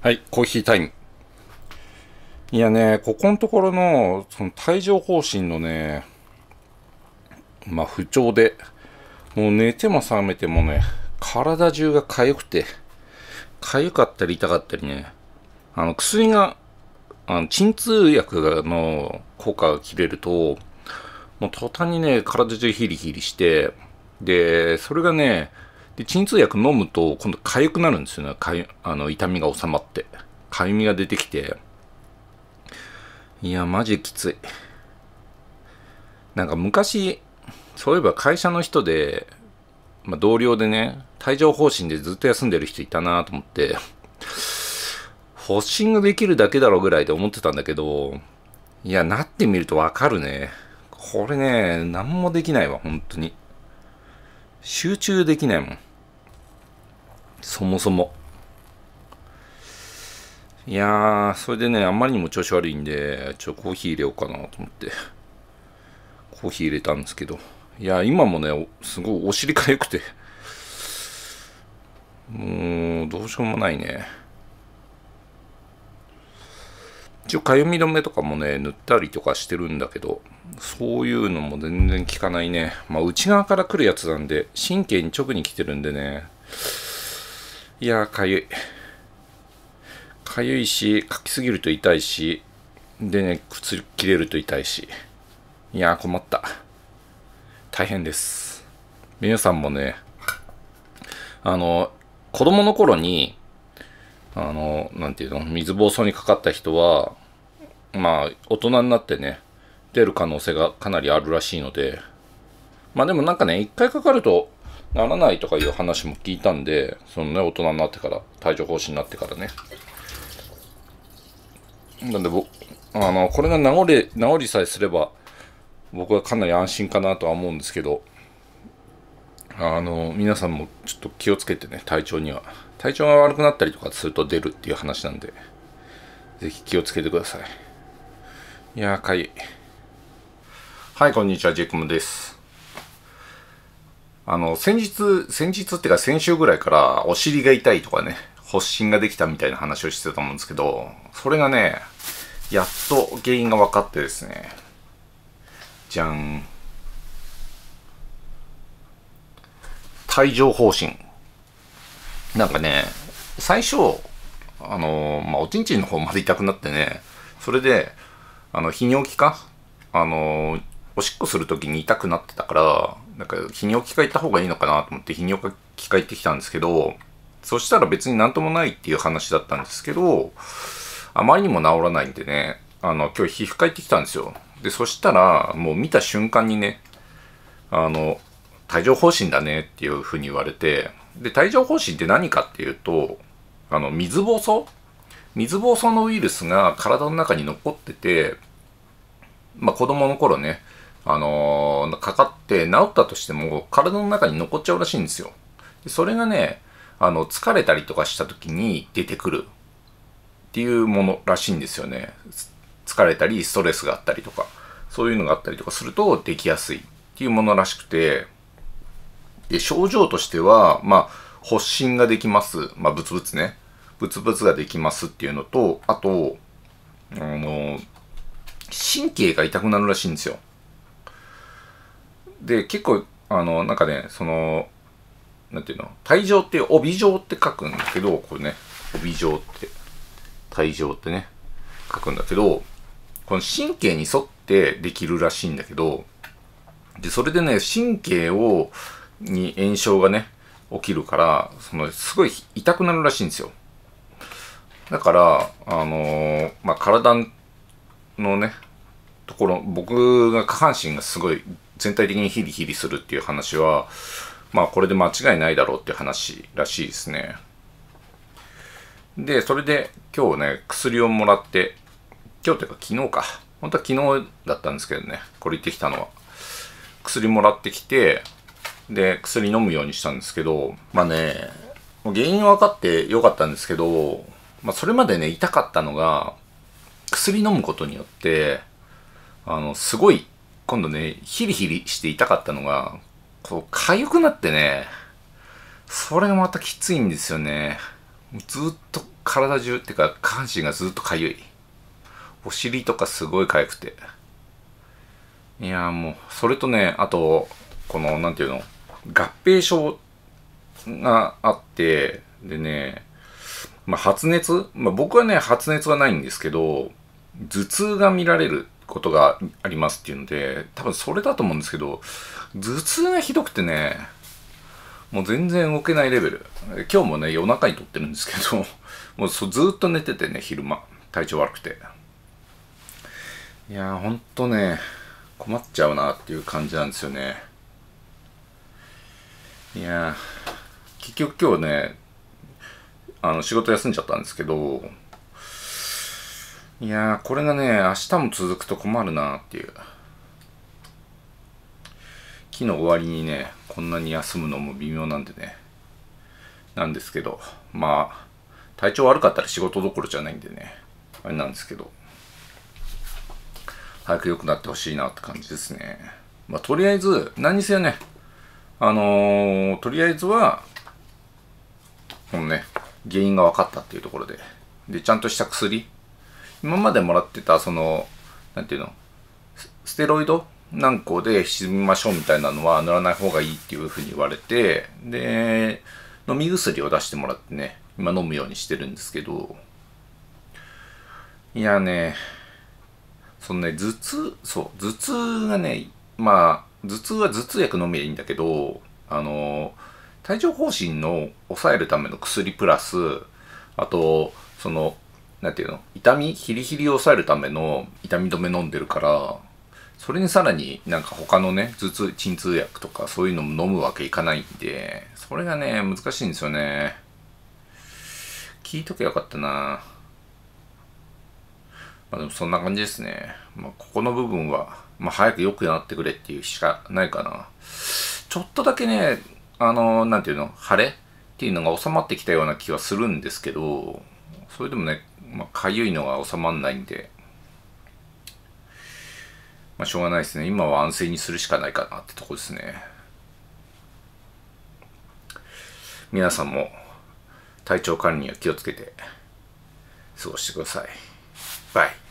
はい、コーヒータイム。いやね、ここのところの、その帯状疱疹のね、まあ不調で、もう寝ても覚めてもね、体中が痒くて、痒かったり痛かったりね、あの薬が、あの鎮痛薬の効果が切れると、もう途端にね、体中ヒリヒリして、で、それがね、で鎮痛薬飲むと、今度痒くなるんですよね。あの痛みが収まって。痒みが出てきて。いや、マジきつい。なんか昔、そういえば会社の人で、まあ、同僚でね、帯状疱疹でずっと休んでる人いたなと思って、発疹ができるだけだろうぐらいで思ってたんだけど、いや、なってみるとわかるね。これね、何もできないわ、本当に。集中できないもん。そもそも。いやー、それでね、あんまりにも調子悪いんで、ちょ、コーヒー入れようかなと思って、コーヒー入れたんですけど、いや、今もね、すごいお尻かゆくて、もう、どうしようもないね。一応、かゆみ止めとかもね、塗ったりとかしてるんだけど、そういうのも全然効かないね。まあ、内側から来るやつなんで、神経に直に来てるんでね。いやー、かゆい。かゆいし、かきすぎると痛いし、でね、靴切れると痛いし。いやー、困った。大変です。皆さんもね、あの、子供の頃に、あの、なんていうの、水暴走にかかった人は、まあ、大人になってね、出る可能性がかなりあるらしいので、まあでもなんかね、一回かかるとならないとかいう話も聞いたんで、そのね、大人になってから、体調方針になってからね。なんで僕、あの、これが治り、治りさえすれば、僕はかなり安心かなとは思うんですけど、あの、皆さんもちょっと気をつけてね、体調には。体調が悪くなったりとかすると出るっていう話なんで、ぜひ気をつけてください。いやー、かい。はい、こんにちは、ジェクムです。あの、先日、先日っていうか先週ぐらいからお尻が痛いとかね、発疹ができたみたいな話をしてたと思うんですけど、それがね、やっと原因が分かってですね、じゃん。帯状疱疹。なんかね、最初、あの、まあ、おちんちんの方まで痛くなってね、それで、あの、泌尿器科あの、おしっこする時に痛くなってたからなんか泌尿器科行った方がいいのかなと思って泌尿器科行ってきたんですけどそしたら別になんともないっていう話だったんですけどあまりにも治らないんでねあの今日皮膚科行ってきたんですよでそしたらもう見た瞬間にねあの帯状疱疹だねっていうふうに言われてで帯状疱疹って何かっていうとあの水ぼうそう水ぼうそうのウイルスが体の中に残っててまあ子供の頃ねあのー、かかって治ったとしても、体の中に残っちゃうらしいんですよ。それがね、あの、疲れたりとかした時に出てくるっていうものらしいんですよね。疲れたり、ストレスがあったりとか、そういうのがあったりとかするとできやすいっていうものらしくて、で、症状としては、まあ、発疹ができます。まあ、ブツブツね。ブツブツができますっていうのと、あと、あの、神経が痛くなるらしいんですよ。で、結構、あの、なんかね、その、なんていうの、帯状って帯状って書くんだけど、これね、帯状って、帯状ってね、書くんだけど、この神経に沿ってできるらしいんだけど、で、それでね、神経を、に炎症がね、起きるから、その、すごい痛くなるらしいんですよ。だから、あのー、まあ、体のね、ところ、僕が下半身がすごい全体的にヒリヒリするっていう話は、まあこれで間違いないだろうっていう話らしいですね。で、それで今日ね、薬をもらって、今日というか昨日か。本当は昨日だったんですけどね、これ行ってきたのは。薬もらってきて、で、薬飲むようにしたんですけど、まあね、原因分かってよかったんですけど、まあそれまでね、痛かったのが、薬飲むことによって、あの、すごい今度ね、ヒリヒリして痛かったのが、こう、痒くなってね、それがまたきついんですよね。ずっと体中、ってか下半身がずっと痒い。お尻とかすごい痒くて。いやもう、それとね、あと、この、なんていうの、合併症があって、でね、まあ、発熱、まあ、僕はね、発熱はないんですけど、頭痛が見られることがありますっていうので、多分それだと思うんですけど、頭痛がひどくてね、もう全然動けないレベル。今日もね、夜中に撮ってるんですけど、もうずっと寝ててね、昼間。体調悪くて。いやー、ほんとね、困っちゃうなっていう感じなんですよね。いやー、結局今日ね、あの、仕事休んじゃったんですけど、いやー、これがね、明日も続くと困るなーっていう。木の終わりにね、こんなに休むのも微妙なんでね。なんですけど、まあ、体調悪かったら仕事どころじゃないんでね、あれなんですけど、早く良くなってほしいなって感じですね。まあ、とりあえず、何にせよね、あのー、とりあえずは、このね、原因が分かったっていうところで、で、ちゃんとした薬、今までもらってたその何ていうのステロイド何個で沈みましょうみたいなのは塗らない方がいいっていうふうに言われてで飲み薬を出してもらってね今飲むようにしてるんですけどいやねそのね頭痛そう頭痛がねまあ頭痛は頭痛薬飲みゃいいんだけどあの体調方針の抑えるための薬プラスあとそのなんていうの痛みヒリヒリを抑えるための痛み止め飲んでるからそれにさらになんか他のね頭痛鎮痛薬とかそういうのも飲むわけいかないんでそれがね難しいんですよね聞いとけばよかったなまあでもそんな感じですねまあここの部分はまあ早く良くなってくれっていうしかないかなちょっとだけねあのなんていうの腫れっていうのが収まってきたような気はするんですけどそれでもねまあ、痒いのが収まらないんで、まあ、しょうがないですね。今は安静にするしかないかなってとこですね。皆さんも体調管理には気をつけて過ごしてください。バイ。